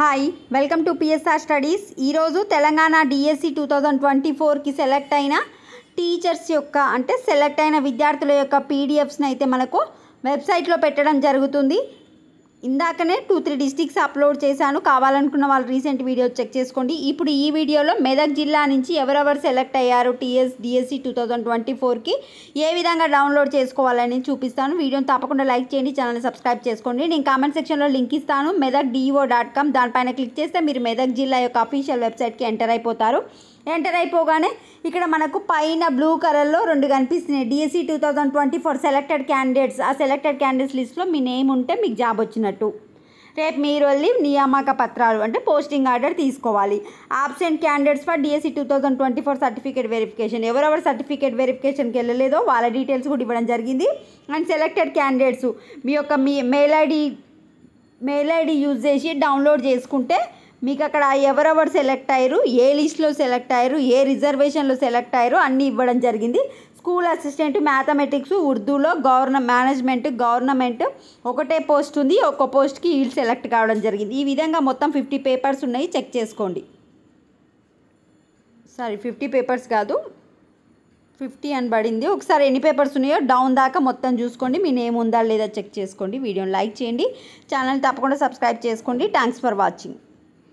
hi welcome to PSR studies ఈరోజు Telangana DSC two thousand twenty ఫోర్కి select అయిన teachers యొక్క అంటే సెలెక్ట్ అయిన విద్యార్థుల యొక్క పీడిఎఫ్స్ని అయితే మనకు వెబ్సైట్లో పెట్టడం జరుగుతుంది ఇందాకనే టూ త్రీ డిస్టిక్స్ అప్లోడ్ చేశాను కావాలనుకున్న వాళ్ళు రీసెంట్ వీడియో చెక్ చేసుకోండి ఇప్పుడు ఈ వీడియోలో మెదక్ జిల్లా నుంచి ఎవరెవరు సెలెక్ట్ అయ్యారు TS DSC two thousand twenty ఫోర్కి ఏ విధంగా డౌన్లోడ్ చేసుకోవాలని చూపిస్తాను వీడియోని తప్పకుండా లైక్ చేయండి ఛానల్ని సబ్స్క్రైబ్ చేసుకోండి నేను కామెంట్ సెక్షన్లో లింక్ ఇస్తాను మెదక్ డిఈఓ డాట్ కామ్ దానిపైన క్లిక్ చేస్తే మీరు మెదక్ జిల్లా యొక్క అఫీషియల్ వెబ్సైట్కి ఎంటర్ అయిపోతారు ఎంటర్ అయిపోగానే ఇక్కడ మనకు పైన బ్లూ కలర్లో రెండు కనిపిస్తున్నాయి DSC two thousand twenty four selected candidates ఆ సెలెక్టెడ్ క్యాండిడేట్స్ లిస్ట్లో మీ నేమ్ ఉంటే మీకు జాబ్ వచ్చినట్టు రేపు మీరు వెళ్ళి నియామక పత్రాలు అంటే పోస్టింగ్ ఆర్డర్ తీసుకోవాలి absent candidates for DSC two thousand twenty four certificate verification ఎవరెవరు సర్టిఫికేట్ వెరిఫికేషన్కి వెళ్ళలేదో వాళ్ళ డీటెయిల్స్ కూడా ఇవ్వడం జరిగింది అండ్ సెలెక్టెడ్ క్యాండిడేట్స్ మీ యొక్క మీ mail ID mail ID use చేసి డౌన్లోడ్ చేసుకుంటే మీకు అక్కడ ఎవరెవరు సెలెక్ట్ అయ్యారు ఏ లిస్ట్లో సెలెక్ట్ అయ్యారు ఏ రిజర్వేషన్లో సెలెక్ట్ అయ్యారు అన్నీ ఇవ్వడం జరిగింది స్కూల్ అసిస్టెంట్ మ్యాథమెటిక్స్ ఉర్దూలో గవర్న మేనేజ్మెంట్ గవర్నమెంట్ ఒకటే పోస్ట్ ఉంది ఒక్క పోస్ట్కి వీళ్ళు సెలెక్ట్ కావడం జరిగింది ఈ విధంగా మొత్తం ఫిఫ్టీ పేపర్స్ ఉన్నాయి చెక్ చేసుకోండి సారీ ఫిఫ్టీ పేపర్స్ కాదు ఫిఫ్టీ అని పడింది ఒకసారి ఎన్ని పేపర్స్ ఉన్నాయో డౌన్ దాకా మొత్తం చూసుకోండి మీ నేమ్ ఉందా లేదా చెక్ చేసుకోండి వీడియోని లైక్ చేయండి ఛానల్ తప్పకుండా సబ్స్క్రైబ్ చేసుకోండి థ్యాంక్స్ ఫర్ వాచింగ్